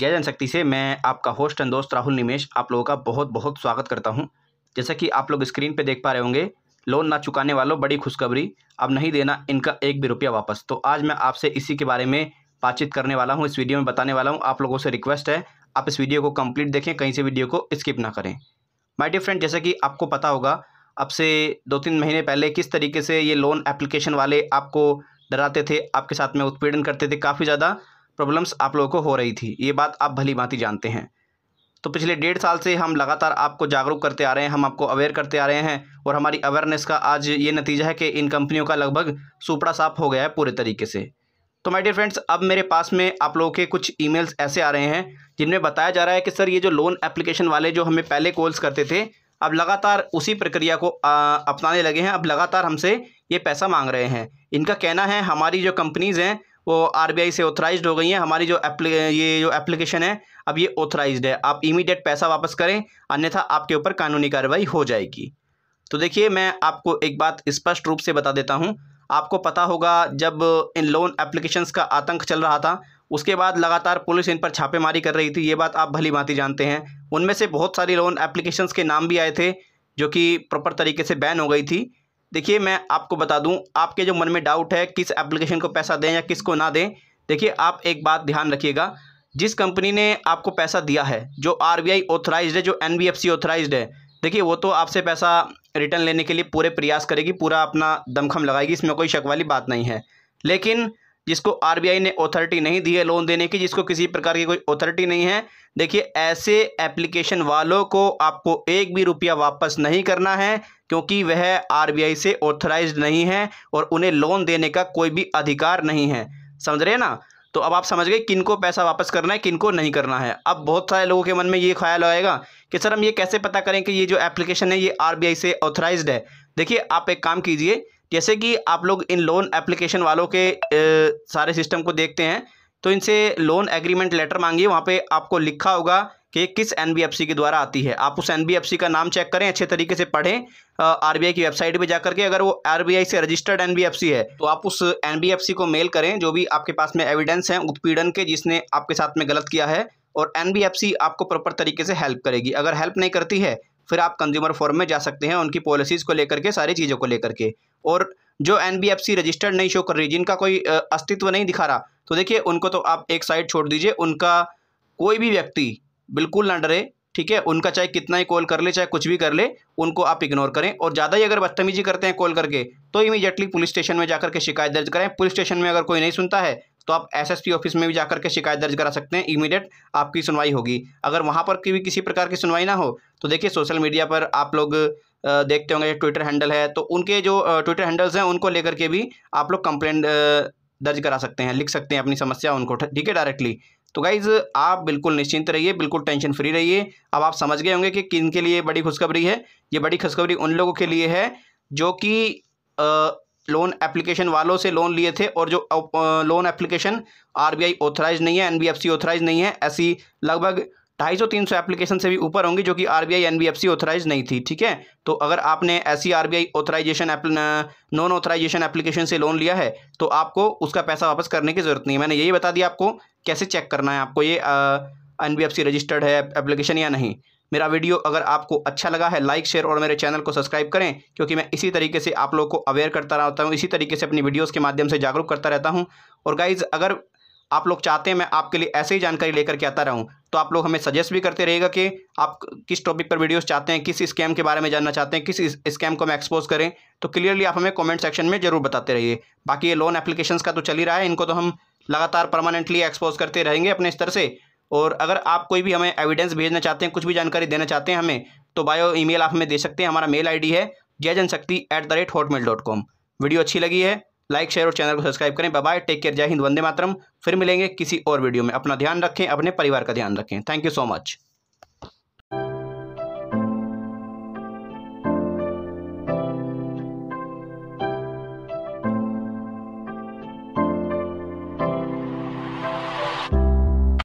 जय जनशक्ति से मैं आपका होस्ट एंड दोस्त राहुल निमेश आप लोगों का बहुत बहुत स्वागत करता हूं जैसा कि आप लोग स्क्रीन पे देख पा रहे होंगे लोन ना चुकाने वालों बड़ी खुशखबरी अब नहीं देना इनका एक भी रुपया वापस तो आज मैं आपसे इसी के बारे में बातचीत करने वाला हूँ इस वीडियो में बताने वाला हूँ आप लोगों से रिक्वेस्ट है आप इस वीडियो को कम्प्लीट देखें कहीं से वीडियो को स्किप ना करें माई डियर फ्रेंड जैसा कि आपको पता होगा अब से दो तीन महीने पहले किस तरीके से ये लोन एप्लीकेशन वाले आपको डराते थे आपके साथ में उत्पीड़न करते थे काफ़ी ज़्यादा प्रॉब्लम्स आप लोगों को हो रही थी ये बात आप भली भांति जानते हैं तो पिछले डेढ़ साल से हम लगातार आपको जागरूक करते आ रहे हैं हम आपको अवेयर करते आ रहे हैं और हमारी अवेयरनेस का आज ये नतीजा है कि इन कंपनियों का लगभग सुपड़ा साफ हो गया है पूरे तरीके से तो माय डियर फ्रेंड्स अब मेरे पास में आप लोगों के कुछ ईमेल्स ऐसे आ रहे हैं जिनमें बताया जा रहा है कि सर ये जो लोन एप्लीकेशन वाले जो हमें पहले कॉल्स करते थे अब लगातार उसी प्रक्रिया को अपनाने लगे हैं अब लगातार हमसे ये पैसा मांग रहे हैं इनका कहना है हमारी जो कंपनीज़ हैं वो आरबीआई से ऑथराइज हो गई हैं हमारी जो एप्ली ये जो एप्लीकेशन है अब ये ऑथराइज है आप इमीडिएट पैसा वापस करें अन्यथा आपके ऊपर कानूनी कार्रवाई हो जाएगी तो देखिए मैं आपको एक बात स्पष्ट रूप से बता देता हूँ आपको पता होगा जब इन लोन एप्लीकेशंस का आतंक चल रहा था उसके बाद लगातार पुलिस इन पर छापेमारी कर रही थी ये बात आप भली भांति जानते हैं उनमें से बहुत सारी लोन एप्लीकेशंस के नाम भी आए थे जो कि प्रॉपर तरीके से बैन हो गई थी देखिए मैं आपको बता दूं आपके जो मन में डाउट है किस एप्लीकेशन को पैसा दें या किसको ना दें देखिए आप एक बात ध्यान रखिएगा जिस कंपनी ने आपको पैसा दिया है जो आर बी आई है जो एन बी एफ सी है देखिए वो तो आपसे पैसा रिटर्न लेने के लिए पूरे प्रयास करेगी पूरा अपना दमखम लगाएगी इसमें कोई शक वाली बात नहीं है लेकिन जिसको आर ने अथॉरिटी नहीं दी है लोन देने की जिसको किसी प्रकार की कोई अथॉरिटी नहीं है देखिए ऐसे एप्लीकेशन वालों को आपको एक भी रुपया वापस नहीं करना है क्योंकि वह आरबीआई से ऑथराइज नहीं है और उन्हें लोन देने का कोई भी अधिकार नहीं है समझ रहे ना तो अब आप समझ गए किनको पैसा वापस करना है किनको नहीं करना है अब बहुत सारे लोगों के मन में ये ख्याल आएगा कि सर हम ये कैसे पता करें कि ये जो एप्लीकेशन है ये आर से ऑथराइज है देखिए आप एक काम कीजिए जैसे कि आप लोग इन लोन एप्लीकेशन वालों के ए, सारे सिस्टम को देखते हैं तो इनसे लोन एग्रीमेंट लेटर मांगिए वहाँ पे आपको लिखा होगा कि किस एन के द्वारा आती है आप उस एन का नाम चेक करें अच्छे तरीके से पढ़ें आर की वेबसाइट पर जाकर के अगर वो आर से रजिस्टर्ड एन है तो आप उस एन को मेल करें जो भी आपके पास में एविडेंस हैं उत्पीड़न के जिसने आपके साथ में गलत किया है और एन आपको प्रॉपर तरीके से हेल्प करेगी अगर हेल्प नहीं करती है फिर आप कंज्यूमर फोरम में जा सकते हैं उनकी पॉलिसीज़ को लेकर के सारी चीज़ों को लेकर के और जो एन रजिस्टर्ड नहीं शो कर रही जिनका कोई अस्तित्व नहीं दिखा रहा तो देखिए उनको तो आप एक साइड छोड़ दीजिए उनका कोई भी व्यक्ति बिल्कुल ना डरे ठीक है उनका चाहे कितना ही कॉल कर ले चाहे कुछ भी कर ले उनको आप इग्नोर करें और ज़्यादा ही अगर बदतमीजी करते हैं कॉल करके तो इमीडिएटली पुलिस स्टेशन में जाकर के शिकायत दर्ज करें पुलिस स्टेशन में अगर कोई नहीं सुनता है तो आप एसएसपी ऑफिस में भी जाकर के शिकायत दर्ज करा सकते हैं इमीडिएट आपकी सुनवाई होगी अगर वहाँ पर भी किसी प्रकार की सुनवाई ना हो तो देखिए सोशल मीडिया पर आप लोग देखते होंगे ट्विटर हैंडल है तो उनके जो ट्विटर हैंडल्स हैं उनको लेकर के भी आप लोग कंप्लेंट दर्ज करा सकते हैं लिख सकते हैं अपनी समस्या उनको ठीक है डायरेक्टली तो गाइज आप बिल्कुल निश्चिंत रहिए बिल्कुल टेंशन फ्री रहिए अब आप समझ गए होंगे कि किन के लिए बड़ी खुशखबरी है ये बड़ी खुशखबरी उन लोगों के लिए है जो कि लोन एप्लीकेशन वालों से लोन लिए थे और जो लोन एप्लीकेशन आरबीआई ऑथराइज नहीं है एनबीएफसी ऑथराइज नहीं है ऐसी लगभग ढाई सौ तीन सौ एप्लीकेशन से भी ऊपर होंगी जो कि R B I N B F C authorise नहीं थी ठीक है तो अगर आपने ऐसी R B authorisation non authorisation application से लोन लिया है तो आपको उसका पैसा वापस करने की ज़रूरत नहीं है मैंने यही बता दिया आपको कैसे चेक करना है आपको ये N B F C registered है एप्लीकेशन या नहीं मेरा वीडियो अगर आपको अच्छा लगा है लाइक शेयर और मेरे चैनल को सब्सक्राइब करें क्योंकि मैं इसी तरीके से आप लोग को अवेयर करता रहता हूँ इसी तरीके से अपनी वीडियोज़ के माध्यम से जागरूक करता रहता हूँ और गाइज़ अगर आप लोग चाहते हैं मैं आपके लिए ऐसे ही जानकारी लेकर के आता रहूं तो आप लोग हमें सजेस्ट भी करते रहेगा कि आप किस टॉपिक पर वीडियोस चाहते हैं किस स्कैम के बारे में जानना चाहते हैं किस स्कैम को हम एक्सपोज करें तो क्लियरली आप हमें कमेंट सेक्शन में ज़रूर बताते रहिए बाकी ये लोन एप्लीकेशन का तो चल ही रहा है इनको तो हम लगातार परमानेंटली एक्सपोज करते रहेंगे अपने स्तर से और अगर आप कोई भी हमें एविडेंस भेजना चाहते हैं कुछ भी जानकारी देना चाहते हैं हमें तो बायो ई आप हमें दे सकते हैं हमारा मेल आई है Jai Janshakti at the rate dot com video अच्छी लगी है लाइक शेयर और चैनल को सब्सक्राइब करें बाय टेक केयर जय हिंद वंदे मातरम फिर मिलेंगे किसी और वीडियो में अपना ध्यान रखें अपने परिवार का ध्यान रखें थैंक यू सो मच